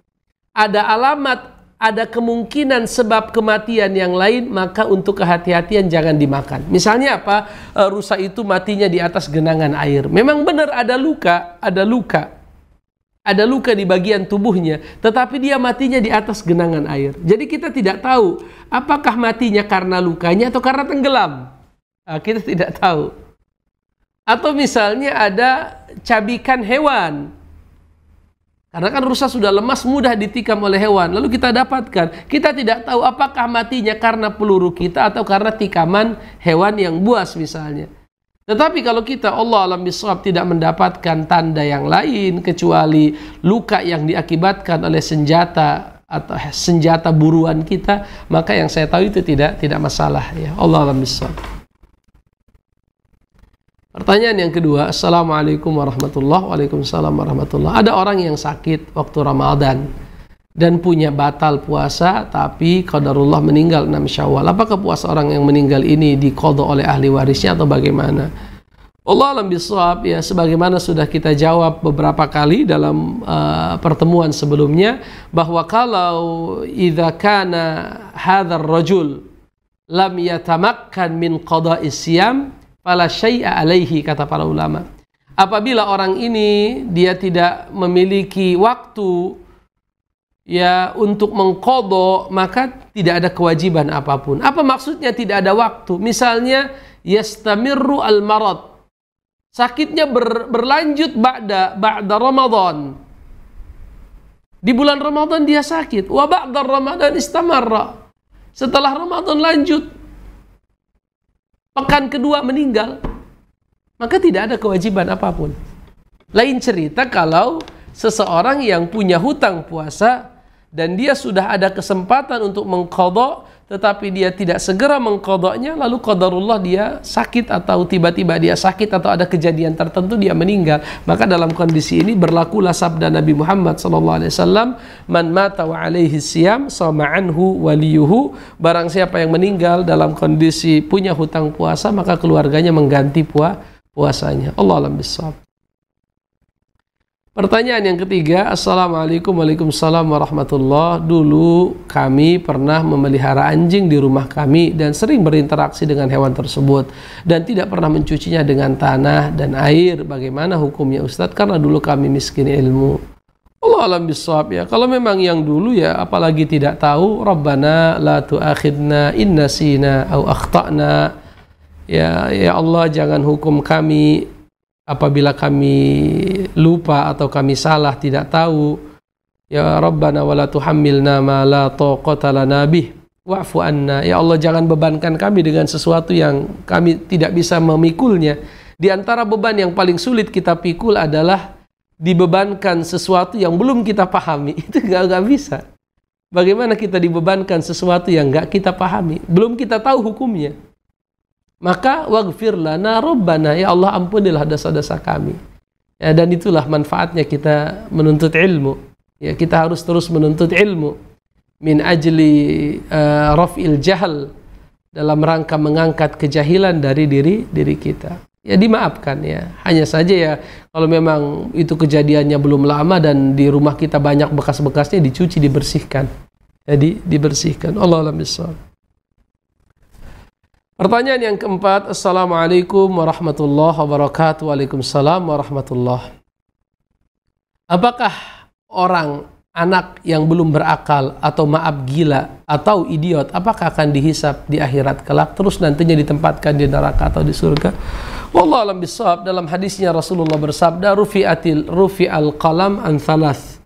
ada alamat, ada kemungkinan sebab kematian yang lain, maka untuk kehati-hatian jangan dimakan. Misalnya apa? Eh, rusa itu matinya di atas genangan air. Memang benar ada luka, ada luka. Ada luka di bagian tubuhnya, tetapi dia matinya di atas genangan air. Jadi kita tidak tahu apakah matinya karena lukanya atau karena tenggelam. Nah, kita tidak tahu. Atau misalnya ada cabikan hewan, karena kan rusa sudah lemas mudah ditikam oleh hewan. Lalu kita dapatkan, kita tidak tahu apakah matinya karena peluru kita atau karena tikaman hewan yang buas misalnya. Tetapi kalau kita Allah alam bisawab tidak mendapatkan tanda yang lain kecuali luka yang diakibatkan oleh senjata atau senjata buruan kita, maka yang saya tahu itu tidak tidak masalah ya. Allah alam bisawab. Pertanyaan yang kedua, Assalamualaikum warahmatullahi Waalaikumsalam warahmatullahi Ada orang yang sakit waktu Ramadan dan punya batal puasa tapi qadarullah meninggal 6 syawal. Apakah puasa orang yang meninggal ini dikodok oleh ahli warisnya atau bagaimana? Allah alam biswab ya sebagaimana sudah kita jawab beberapa kali dalam uh, pertemuan sebelumnya bahwa kalau idza kana hadzal rajul lam yatamakkan min qada'i siyam fala syai'a alaihi kata para ulama. Apabila orang ini dia tidak memiliki waktu ya untuk mengkodok maka tidak ada kewajiban apapun. Apa maksudnya tidak ada waktu? Misalnya yastamirru al marad sakitnya ber, berlanjut ba'da ba'da Ramadan. Di bulan Ramadan dia sakit, wa ba'da Ramadan istamarra. Setelah Ramadan lanjut, pekan kedua meninggal, maka tidak ada kewajiban apapun. Lain cerita kalau seseorang yang punya hutang puasa dan dia sudah ada kesempatan untuk mengkodok tetapi dia tidak segera mengkodoknya lalu qadarullah dia sakit atau tiba-tiba dia sakit atau ada kejadian tertentu dia meninggal maka dalam kondisi ini berlakulah sabda Nabi Muhammad sallallahu alaihi wasallam man mata wa alaihi siyam sama anhu waliyuhu barang siapa yang meninggal dalam kondisi punya hutang puasa maka keluarganya mengganti puasanya Allah alam bisawab Pertanyaan yang ketiga, Assalamualaikum Waalaikumsalam Warahmatullah Dulu kami pernah memelihara anjing di rumah kami dan sering berinteraksi dengan hewan tersebut dan tidak pernah mencucinya dengan tanah dan air. Bagaimana hukumnya Ustadz? Karena dulu kami miskin ilmu. Allah alam bisawab ya. Kalau memang yang dulu ya, apalagi tidak tahu, Rabbana la tu'akhidna innasina au akhtana. Ya, ya Allah jangan hukum kami apabila kami lupa atau kami salah tidak tahu ya rabbana wala tuhammilna ma la taqata lana bih wa'fu anna ya Allah jangan bebankan kami dengan sesuatu yang kami tidak bisa memikulnya di antara beban yang paling sulit kita pikul adalah dibebankan sesuatu yang belum kita pahami itu nggak nggak bisa bagaimana kita dibebankan sesuatu yang nggak kita pahami belum kita tahu hukumnya maka waghfir lana rabbana ya Allah ampunilah dosa-dosa kami ya, dan itulah manfaatnya kita menuntut ilmu ya kita harus terus menuntut ilmu min ajli uh, raf'il jahal dalam rangka mengangkat kejahilan dari diri diri kita ya dimaafkan ya hanya saja ya kalau memang itu kejadiannya belum lama dan di rumah kita banyak bekas-bekasnya dicuci dibersihkan jadi ya, dibersihkan Allah alam Pertanyaan yang keempat, Assalamualaikum warahmatullahi wabarakatuh. Waalaikumsalam warahmatullahi Apakah orang anak yang belum berakal atau maaf gila atau idiot apakah akan dihisap di akhirat kelak terus nantinya ditempatkan di neraka atau di surga Wallahu alam bisawab dalam hadisnya Rasulullah bersabda rufi'atil rufi'al qalam an thalath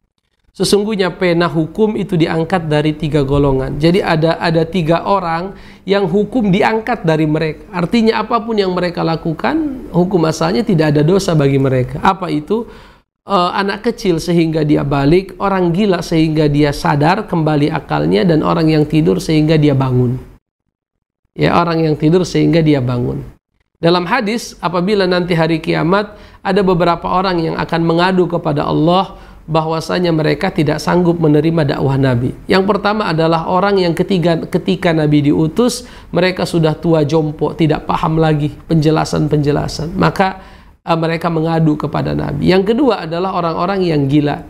Sesungguhnya pena hukum itu diangkat dari tiga golongan. Jadi ada ada tiga orang yang hukum diangkat dari mereka. Artinya apapun yang mereka lakukan, hukum asalnya tidak ada dosa bagi mereka. Apa itu? E, anak kecil sehingga dia balik, orang gila sehingga dia sadar kembali akalnya, dan orang yang tidur sehingga dia bangun. Ya orang yang tidur sehingga dia bangun. Dalam hadis, apabila nanti hari kiamat ada beberapa orang yang akan mengadu kepada Allah bahwasanya mereka tidak sanggup menerima dakwah Nabi. Yang pertama adalah orang yang ketiga ketika Nabi diutus, mereka sudah tua jompo, tidak paham lagi penjelasan-penjelasan. Maka uh, mereka mengadu kepada Nabi. Yang kedua adalah orang-orang yang gila.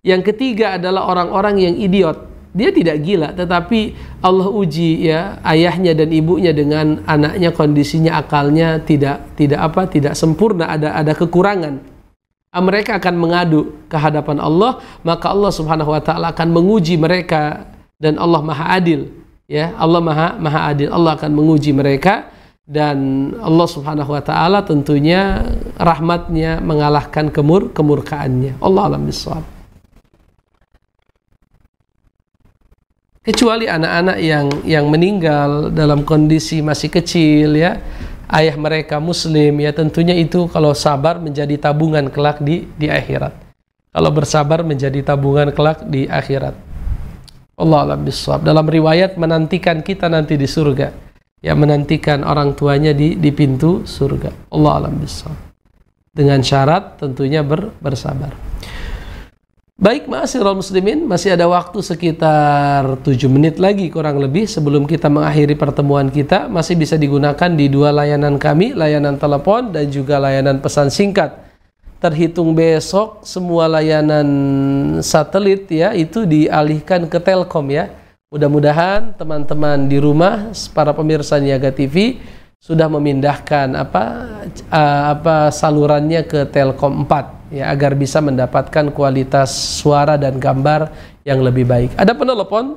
Yang ketiga adalah orang-orang yang idiot. Dia tidak gila, tetapi Allah uji ya ayahnya dan ibunya dengan anaknya kondisinya akalnya tidak tidak apa tidak sempurna ada ada kekurangan. Ah, mereka akan mengadu ke hadapan Allah, maka Allah Subhanahu wa taala akan menguji mereka dan Allah Maha Adil. Ya, Allah Maha Maha Adil. Allah akan menguji mereka dan Allah Subhanahu wa taala tentunya rahmatnya mengalahkan kemur kemurkaannya. Allah alam bisawab. Kecuali anak-anak yang yang meninggal dalam kondisi masih kecil ya ayah mereka muslim ya tentunya itu kalau sabar menjadi tabungan kelak di di akhirat kalau bersabar menjadi tabungan kelak di akhirat Allah alam biswab dalam riwayat menantikan kita nanti di surga ya menantikan orang tuanya di di pintu surga Allah alam biswab dengan syarat tentunya ber, bersabar Baik ma'asyiral muslimin, masih ada waktu sekitar tujuh menit lagi kurang lebih sebelum kita mengakhiri pertemuan kita. Masih bisa digunakan di dua layanan kami, layanan telepon dan juga layanan pesan singkat. Terhitung besok semua layanan satelit ya itu dialihkan ke Telkom ya. Mudah-mudahan teman-teman di rumah, para pemirsa Niaga TV sudah memindahkan apa eh, apa salurannya ke Telkom 4 ya agar bisa mendapatkan kualitas suara dan gambar yang lebih baik. Ada penelpon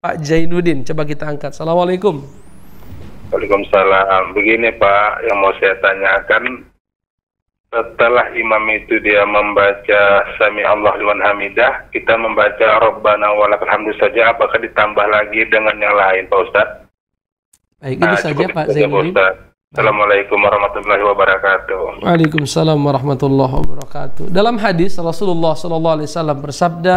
Pak Jainuddin, coba kita angkat. Assalamualaikum. Waalaikumsalam. Begini Pak, yang mau saya tanyakan setelah imam itu dia membaca Sami Allah liman hamidah, kita membaca Rabbana walakal hamdu saja apakah ditambah lagi dengan yang lain Pak Ustaz? Baik, nah, itu saja Pak Zainuddin. Assalamualaikum warahmatullahi wabarakatuh. Waalaikumsalam warahmatullahi wabarakatuh. Dalam hadis Rasulullah sallallahu alaihi wasallam bersabda,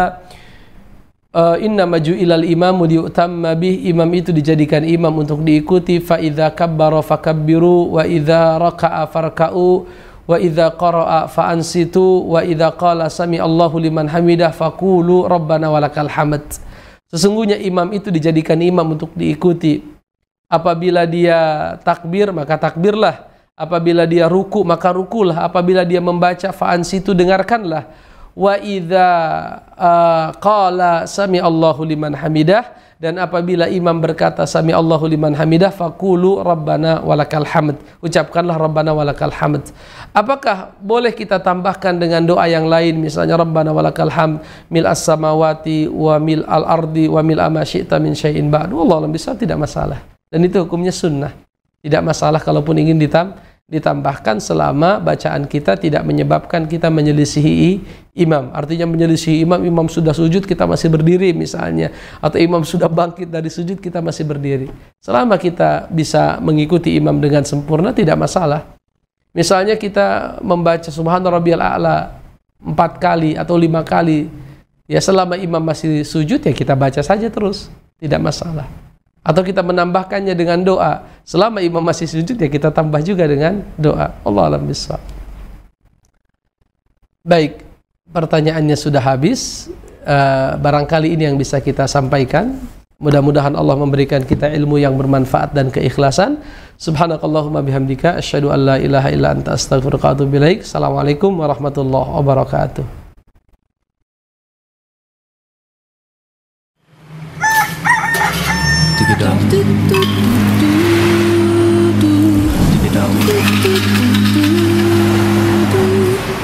eh, inna maju ilal imamu diutamma bih imam itu dijadikan imam untuk diikuti fa idza kabbara fakabbiru wa idza raka'a farka'u wa idza qara'a fa ansitu wa idza qala sami Allahu liman hamidah faqulu rabbana walakal hamd. Sesungguhnya imam itu dijadikan imam untuk diikuti Apabila dia takbir, maka takbirlah. Apabila dia ruku, maka rukulah. Apabila dia membaca fa'an situ, dengarkanlah. Wa idha uh, qala sami Allahu liman hamidah. Dan apabila imam berkata sami Allahu liman hamidah, fakulu rabbana walakal hamd. Ucapkanlah rabbana walakal hamd. Apakah boleh kita tambahkan dengan doa yang lain misalnya Rabbana walakal hamd. mil as samawati wa mil al ardi wa mil amasyikta min syai'in ba'du. Allah bisa tidak masalah. Dan itu hukumnya sunnah. Tidak masalah kalaupun ingin ditam ditambahkan selama bacaan kita tidak menyebabkan kita menyelisihi imam. Artinya menyelisihi imam, imam sudah sujud kita masih berdiri misalnya. Atau imam sudah bangkit dari sujud kita masih berdiri. Selama kita bisa mengikuti imam dengan sempurna tidak masalah. Misalnya kita membaca Subhanallah Rabbiyal A'la empat kali atau lima kali. Ya selama imam masih sujud ya kita baca saja terus. Tidak masalah. Atau kita menambahkannya dengan doa. Selama imam masih sujud ya kita tambah juga dengan doa. Allah alam bisa. Baik, pertanyaannya sudah habis. Uh, barangkali ini yang bisa kita sampaikan. Mudah-mudahan Allah memberikan kita ilmu yang bermanfaat dan keikhlasan. Subhanakallahumma bihamdika asyhadu an la ilaha illa anta astaghfiruka Assalamualaikum warahmatullahi wabarakatuh. Digidang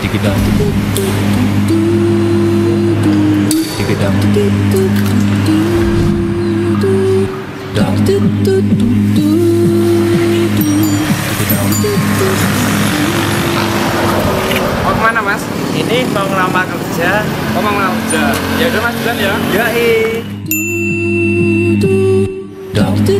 Digidang mas? Ini mau ngelamar kerja mau ngelamar kerja Ya udah mas jalan ya Yoi dum.